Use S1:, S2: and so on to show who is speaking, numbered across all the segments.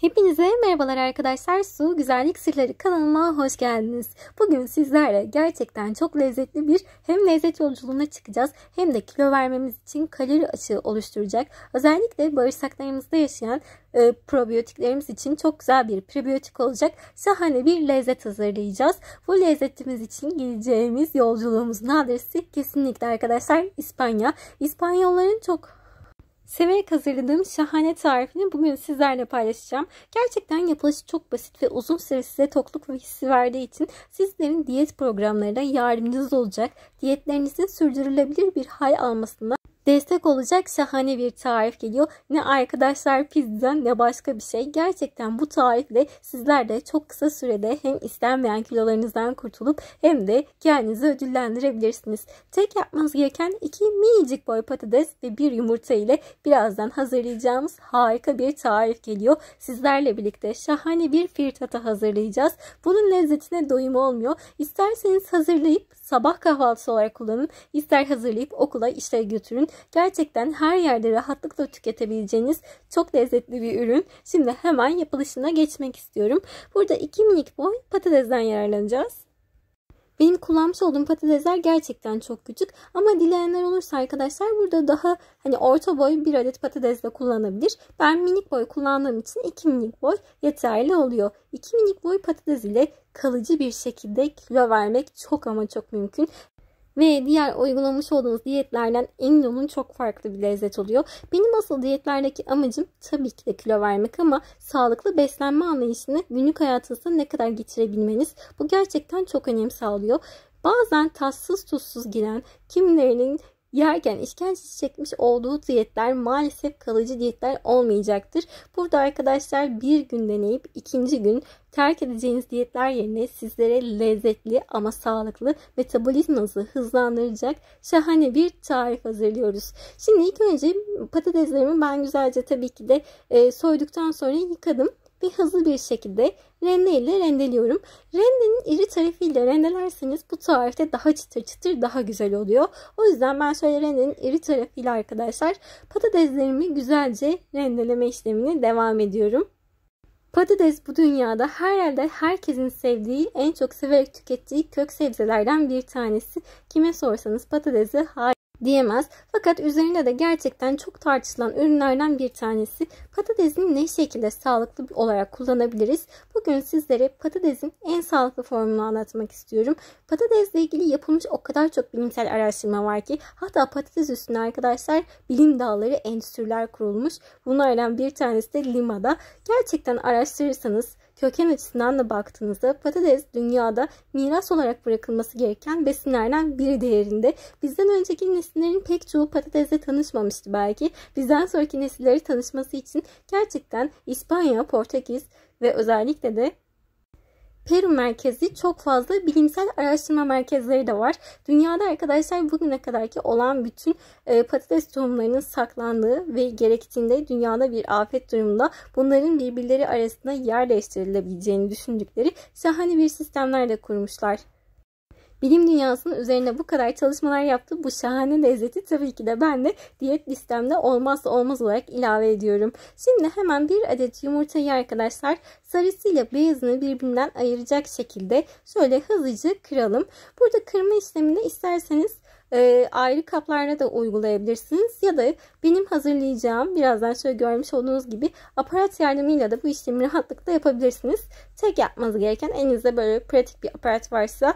S1: Hepinize merhabalar arkadaşlar. Su Güzellik Sırları kanalıma hoş geldiniz. Bugün sizlerle gerçekten çok lezzetli bir hem lezzet yolculuğuna çıkacağız hem de kilo vermemiz için kalori açığı oluşturacak. Özellikle bağırsaklarımızda yaşayan e, probiyotiklerimiz için çok güzel bir probiyotik olacak. Şahane bir lezzet hazırlayacağız. Bu lezzetimiz için gideceğimiz yolculuğumuzun adresi kesinlikle arkadaşlar İspanya. İspanyolların çok Severek hazırladığım şahane tarifini bugün sizlerle paylaşacağım. Gerçekten yapılışı çok basit ve uzun süre size tokluk ve hissi verdiği için sizlerin diyet programlarına yardımcınız olacak, diyetlerinizin sürdürülebilir bir hal almasına destek olacak şahane bir tarif geliyor. Ne arkadaşlar pizzadan ne başka bir şey. Gerçekten bu tarifle sizler de çok kısa sürede hem istenmeyen kilolarınızdan kurtulup hem de kendinizi ödüllendirebilirsiniz. Tek yapmanız gereken iki minicik boy patates ve bir yumurta ile birazdan hazırlayacağımız harika bir tarif geliyor. Sizlerle birlikte şahane bir firtata hazırlayacağız. Bunun lezzetine doyum olmuyor. İsterseniz hazırlayıp sabah kahvaltısı olarak kullanın. İster hazırlayıp okula işe götürün. Gerçekten her yerde rahatlıkla tüketebileceğiniz çok lezzetli bir ürün. Şimdi hemen yapılışına geçmek istiyorum. Burada 2 minik boy patatesden yararlanacağız. Benim kullanmış olduğum patatesler gerçekten çok küçük ama dileyenler olursa arkadaşlar burada daha hani orta boy bir adet patates de kullanabilir. Ben minik boy kullandığım için 2 minik boy yeterli oluyor. 2 minik boy patates ile kalıcı bir şekilde kilo vermek çok ama çok mümkün ve diğer uygulamış olduğunuz diyetlerden emin olun çok farklı bir lezzet oluyor. Benim asıl diyetlerdeki amacım tabii ki de kilo vermek ama sağlıklı beslenme anlayışını günlük hayatınızda ne kadar getirebilmeniz bu gerçekten çok önem sağlıyor. Bazen tatsız tuzsuz giren, kimlerinin yerken işkencesi çekmiş olduğu diyetler maalesef kalıcı diyetler olmayacaktır. Burada arkadaşlar bir gün deneyip ikinci gün terk edeceğiniz diyetler yerine sizlere lezzetli ama sağlıklı metabolizmanızı hızlandıracak şahane bir tarif hazırlıyoruz. Şimdi ilk önce patateslerimi ben güzelce tabii ki de e, soyduktan sonra yıkadım bir hızlı bir şekilde rende ile rendeliyorum. Rendenin iri tarafıyla rendelerseniz bu tarifte daha çıtır çıtır daha güzel oluyor. O yüzden ben şöyle rendenin iri tarafıyla arkadaşlar patateslerimi güzelce rendeleme işlemini devam ediyorum. Patates bu dünyada her yerde herkesin sevdiği, en çok severek tükettiği kök sebzelerden bir tanesi. Kime sorsanız patatesi diyemez. Fakat üzerinde de gerçekten çok tartışılan ürünlerden bir tanesi. Patatesin ne şekilde sağlıklı olarak kullanabiliriz? Bugün sizlere patatesin en sağlıklı formunu anlatmak istiyorum. Patatesle ilgili yapılmış o kadar çok bilimsel araştırma var ki hatta patates üstüne arkadaşlar bilim dağları endüstriler kurulmuş. Bunlardan bir tanesi de Lima'da. Gerçekten araştırırsanız Köken açısından da baktığınızda patates dünyada miras olarak bırakılması gereken besinlerden biri değerinde. Bizden önceki nesillerin pek çoğu patatesle tanışmamıştı belki. Bizden sonraki nesilleri tanışması için gerçekten İspanya, Portekiz ve özellikle de Peru merkezi çok fazla bilimsel araştırma merkezleri de var. Dünyada arkadaşlar bugüne kadarki olan bütün e, patates tohumlarının saklandığı ve gerektiğinde dünyada bir afet durumunda bunların birbirleri arasında yerleştirilebileceğini düşündükleri şahane bir sistemler de kurmuşlar bilim dünyasının üzerine bu kadar çalışmalar yaptığı bu şahane lezzeti tabii ki de ben de diyet listemde olmazsa olmaz olarak ilave ediyorum. Şimdi hemen bir adet yumurtayı arkadaşlar sarısıyla beyazını birbirinden ayıracak şekilde şöyle hızlıca kıralım. Burada kırma işlemini isterseniz e, ayrı kaplarda da uygulayabilirsiniz ya da benim hazırlayacağım birazdan şöyle görmüş olduğunuz gibi aparat yardımıyla da bu işlemi rahatlıkla yapabilirsiniz. Tek yapmanız gereken elinizde böyle pratik bir aparat varsa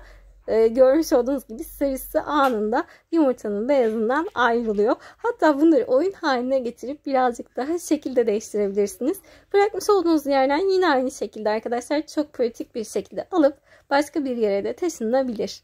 S1: e, görmüş olduğunuz gibi serisi anında yumurtanın beyazından ayrılıyor. Hatta bunları oyun haline getirip birazcık daha şekilde değiştirebilirsiniz. Bırakmış olduğunuz yerden yine aynı şekilde arkadaşlar çok pratik bir şekilde alıp başka bir yere de taşınabilir.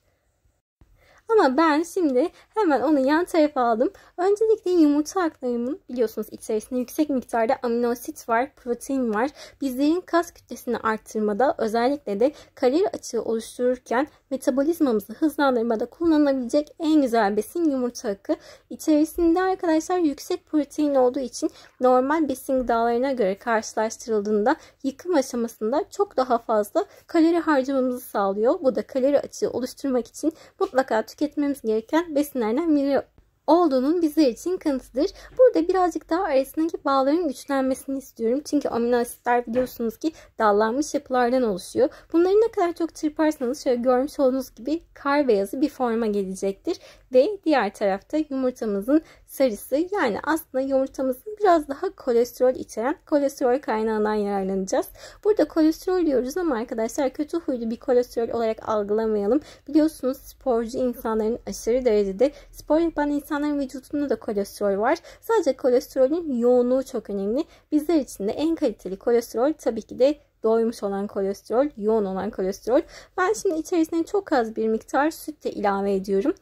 S1: Ama ben şimdi hemen onu yan tarafa aldım. Öncelikle yumurta aklarımın biliyorsunuz içerisinde yüksek miktarda amino asit var, protein var. Bizlerin kas kütlesini arttırmada özellikle de kalori açığı oluştururken metabolizmamızı hızlandırmada kullanılabilecek en güzel besin yumurta akı. İçerisinde arkadaşlar yüksek protein olduğu için normal besin gıdalarına göre karşılaştırıldığında yıkım aşamasında çok daha fazla kalori harcamamızı sağlıyor. Bu da kalori açığı oluşturmak için mutlaka tüketmemiz tüketmemiz gereken besinlerden biri olduğunun bizler için kanıtıdır. Burada birazcık daha arasındaki bağların güçlenmesini istiyorum. Çünkü amino asitler biliyorsunuz ki dallanmış yapılardan oluşuyor. Bunları ne kadar çok çırparsanız şöyle görmüş olduğunuz gibi kar beyazı bir forma gelecektir. Ve diğer tarafta yumurtamızın sarısı yani aslında yumurtamızın biraz daha kolesterol içeren kolesterol kaynağından yararlanacağız. Burada kolesterol diyoruz ama arkadaşlar kötü huylu bir kolesterol olarak algılamayalım. Biliyorsunuz sporcu insanların aşırı derecede spor yapan insanların vücudunda da kolesterol var. Sadece kolesterolün yoğunluğu çok önemli. Bizler için de en kaliteli kolesterol tabii ki de doymuş olan kolesterol, yoğun olan kolesterol. Ben şimdi içerisine çok az bir miktar süt de ilave ediyorum.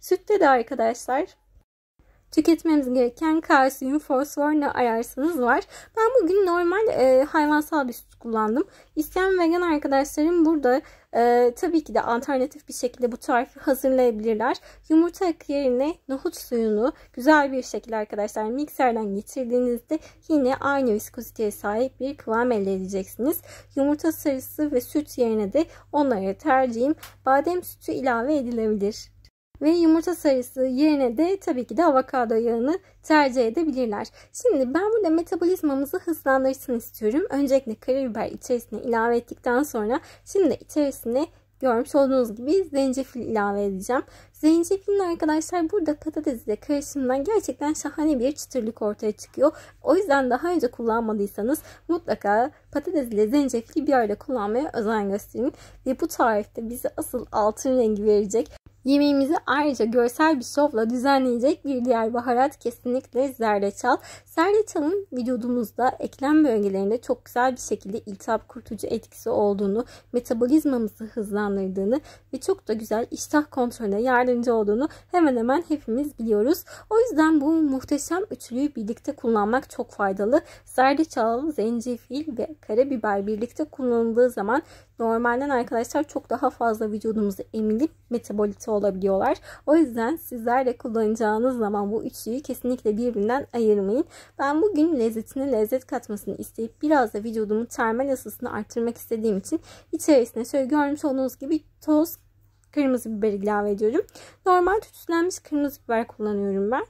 S1: Sütte de arkadaşlar tüketmemiz gereken kalsiyum, fosfor ne ayarsanız var. Ben bugün normal e, hayvansal bir süt kullandım. İsteyen vegan arkadaşlarım burada e, tabii ki de alternatif bir şekilde bu tarifi hazırlayabilirler. Yumurta akı yerine nohut suyunu güzel bir şekilde arkadaşlar mikserden getirdiğinizde yine aynı viskoziteye sahip bir kıvam elde edeceksiniz. Yumurta sarısı ve süt yerine de onları tercihim badem sütü ilave edilebilir ve yumurta sarısı yerine de tabii ki de avokado yağını tercih edebilirler. Şimdi ben burada metabolizmamızı hızlandırsın istiyorum. Öncelikle karabiber içerisine ilave ettikten sonra şimdi içerisine görmüş olduğunuz gibi zencefil ilave edeceğim. Zencefilin arkadaşlar burada patatesle karışımından gerçekten şahane bir çıtırlık ortaya çıkıyor. O yüzden daha önce kullanmadıysanız mutlaka patates ile zencefili bir arada kullanmaya özen gösterin. Ve bu tarifte bize asıl altın rengi verecek Yemeğimizi ayrıca görsel bir sofla düzenleyecek bir diğer baharat kesinlikle zerdeçal. Zerdeçalın vücudumuzda eklem bölgelerinde çok güzel bir şekilde iltihap kurtucu etkisi olduğunu, metabolizmamızı hızlandırdığını ve çok da güzel iştah kontrolüne yardımcı olduğunu hemen hemen hepimiz biliyoruz. O yüzden bu muhteşem üçlüyü birlikte kullanmak çok faydalı. Zerdeçal, zencefil ve karabiber birlikte kullanıldığı zaman normalden arkadaşlar çok daha fazla vücudumuzu emilip metabolite olabiliyorlar. O yüzden sizler de kullanacağınız zaman bu üçlüyü kesinlikle birbirinden ayırmayın. Ben bugün lezzetine lezzet katmasını isteyip biraz da vücudumun termal ısısını arttırmak istediğim için içerisine şöyle görmüş olduğunuz gibi toz kırmızı biber ilave ediyorum. Normal tütsülenmiş kırmızı biber kullanıyorum ben.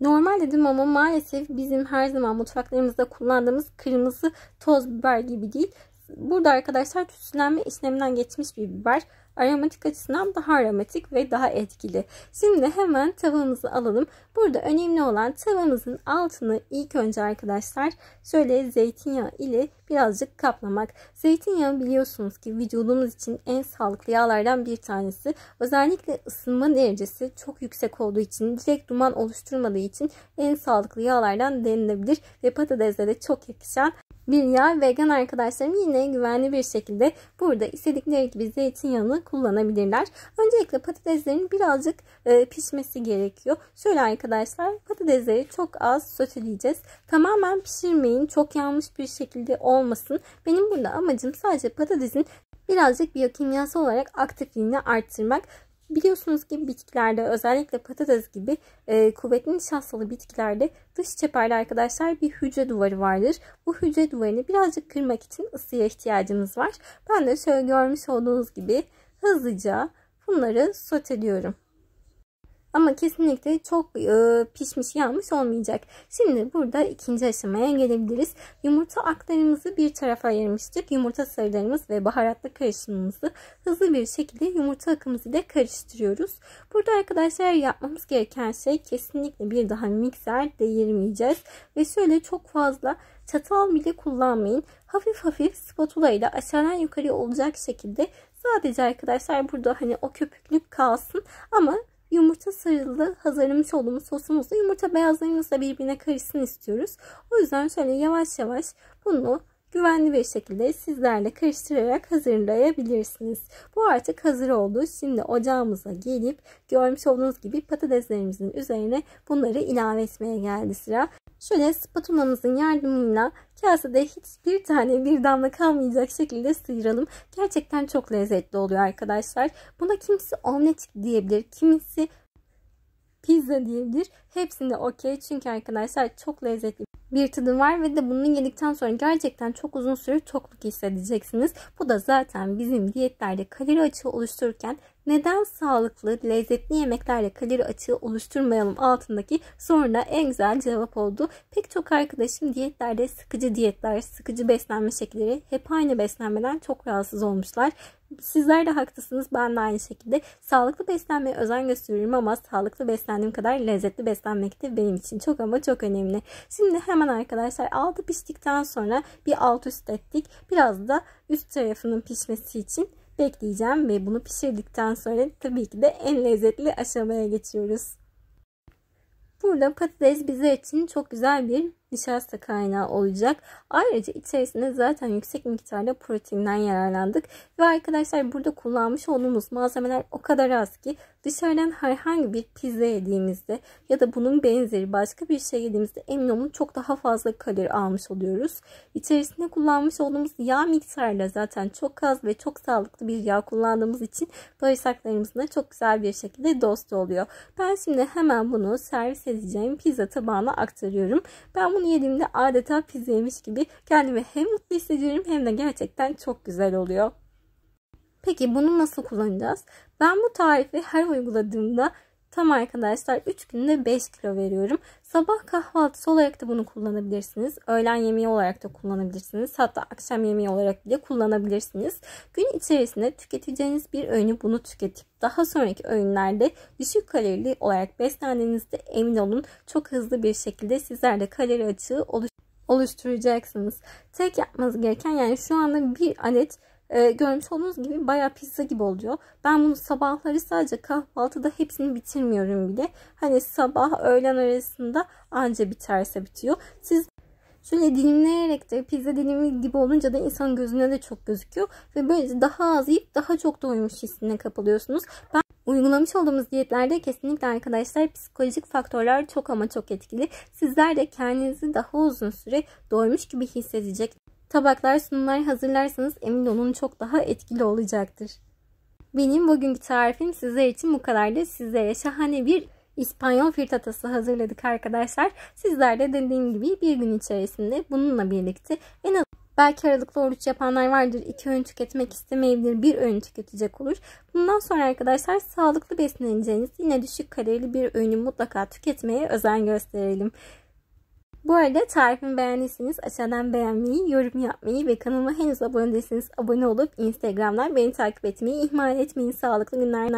S1: Normal dedim ama maalesef bizim her zaman mutfaklarımızda kullandığımız kırmızı toz biber gibi değil. Burada arkadaşlar tütsülenme işleminden geçmiş bir biber aromatik açısından daha aromatik ve daha etkili. Şimdi hemen tavamızı alalım. Burada önemli olan tavamızın altını ilk önce arkadaşlar şöyle zeytinyağı ile birazcık kaplamak. Zeytinyağı biliyorsunuz ki vücudumuz için en sağlıklı yağlardan bir tanesi. Özellikle ısınma derecesi çok yüksek olduğu için direkt duman oluşturmadığı için en sağlıklı yağlardan denilebilir ve patatesle de çok yakışan bir yağ vegan arkadaşlarım yine güvenli bir şekilde burada istedikleri gibi zeytinyağını kullanabilirler. Öncelikle patateslerin birazcık e, pişmesi gerekiyor. Şöyle arkadaşlar patatesleri çok az soteleyeceğiz. Tamamen pişirmeyin. Çok yanmış bir şekilde olmasın. Benim burada amacım sadece patatesin birazcık biyokimyasal olarak aktifliğini arttırmak. Biliyorsunuz ki bitkilerde özellikle patates gibi e, kuvvetli nişastalı bitkilerde dış çeperde arkadaşlar bir hücre duvarı vardır. Bu hücre duvarını birazcık kırmak için ısıya ihtiyacımız var. Ben de şöyle görmüş olduğunuz gibi hızlıca bunları ediyorum. Ama kesinlikle çok e, pişmiş yağmış olmayacak. Şimdi burada ikinci aşamaya gelebiliriz. Yumurta aklarımızı bir tarafa ayırmıştık. Yumurta sarılarımız ve baharatlı karışımımızı hızlı bir şekilde yumurta akımız ile karıştırıyoruz. Burada arkadaşlar yapmamız gereken şey kesinlikle bir daha mikser değirmeyeceğiz. Ve şöyle çok fazla çatal bile kullanmayın. Hafif hafif spatula ile aşağıdan yukarı olacak şekilde Sadece arkadaşlar burada hani o köpüklük kalsın ama yumurta sarılı hazırlamış olduğumuz sosumuzla yumurta beyazlarımızla birbirine karışsın istiyoruz. O yüzden şöyle yavaş yavaş bunu güvenli bir şekilde sizlerle karıştırarak hazırlayabilirsiniz. Bu artık hazır oldu. Şimdi ocağımıza gelip görmüş olduğunuz gibi patateslerimizin üzerine bunları ilave etmeye geldi sıra. Şöyle spatulamızın yardımıyla kasede hiçbir tane bir damla kalmayacak şekilde sıyıralım. Gerçekten çok lezzetli oluyor arkadaşlar. Buna kimisi omlet diyebilir, kimisi pizza diyebilir. Hepsinde okey çünkü arkadaşlar çok lezzetli bir tadı var ve de bunu yedikten sonra gerçekten çok uzun süre tokluk hissedeceksiniz. Bu da zaten bizim diyetlerde kalori açığı oluştururken neden sağlıklı, lezzetli yemeklerle kalori açığı oluşturmayalım altındaki soruna en güzel cevap oldu. Pek çok arkadaşım diyetlerde sıkıcı diyetler, sıkıcı beslenme şekilleri hep aynı beslenmeden çok rahatsız olmuşlar. Sizler de haklısınız. Ben de aynı şekilde sağlıklı beslenmeye özen gösteriyorum ama sağlıklı beslendiğim kadar lezzetli beslenmek de benim için çok ama çok önemli. Şimdi hemen arkadaşlar altı piştikten sonra bir alt üst ettik. Biraz da üst tarafının pişmesi için bekleyeceğim ve bunu pişirdikten sonra tabii ki de en lezzetli aşamaya geçiyoruz. Burada patates bize için çok güzel bir nişasta kaynağı olacak. Ayrıca içerisinde zaten yüksek miktarda proteinden yararlandık. Ve arkadaşlar burada kullanmış olduğumuz malzemeler o kadar az ki dışarıdan herhangi bir pizza yediğimizde ya da bunun benzeri başka bir şey yediğimizde emin olun çok daha fazla kalori almış oluyoruz. İçerisinde kullanmış olduğumuz yağ miktarı da zaten çok az ve çok sağlıklı bir yağ kullandığımız için bağırsaklarımızla çok güzel bir şekilde dost oluyor. Ben şimdi hemen bunu servis edeceğim pizza tabağına aktarıyorum. Ben bunu bunu yediğimde adeta pizza yemiş gibi kendimi hem mutlu hissediyorum hem de gerçekten çok güzel oluyor. Peki bunu nasıl kullanacağız? Ben bu tarifi her uyguladığımda Tam arkadaşlar 3 günde 5 kilo veriyorum. Sabah kahvaltısı olarak da bunu kullanabilirsiniz. Öğlen yemeği olarak da kullanabilirsiniz. Hatta akşam yemeği olarak bile kullanabilirsiniz. Gün içerisinde tüketeceğiniz bir öğünü bunu tüketip daha sonraki öğünlerde düşük kalorili olarak beslendiğinizde emin olun çok hızlı bir şekilde sizlerde kalori açığı oluşturacaksınız. Tek yapmanız gereken yani şu anda bir adet e, görmüş olduğunuz gibi baya pizza gibi oluyor. Ben bunu sabahları sadece kahvaltıda hepsini bitirmiyorum bile. Hani sabah öğlen arasında anca biterse bitiyor. Siz şöyle dilimleyerek de pizza dilimi gibi olunca da insan gözüne de çok gözüküyor. Ve böylece daha az yiyip daha çok doymuş hissine kapılıyorsunuz. Ben Uygulamış olduğumuz diyetlerde kesinlikle arkadaşlar psikolojik faktörler çok ama çok etkili. Sizler de kendinizi daha uzun süre doymuş gibi hissedecek Tabaklar, sunumlar hazırlarsanız emin olun çok daha etkili olacaktır. Benim bugünkü tarifim size için bu kadardı. size şahane bir İspanyol firtatası hazırladık arkadaşlar. Sizler de dediğim gibi bir gün içerisinde bununla birlikte en az Belki aralıklı oruç yapanlar vardır. iki öğün tüketmek istemeyebilir. Bir öğün tüketecek olur. Bundan sonra arkadaşlar sağlıklı besleneceğiniz yine düşük kalorili bir öğünü mutlaka tüketmeye özen gösterelim. Bu arada tarifimi beğendiyseniz aşağıdan beğenmeyi, yorum yapmayı ve kanalıma henüz abone değilseniz abone olup Instagram'dan beni takip etmeyi ihmal etmeyin. Sağlıklı günler.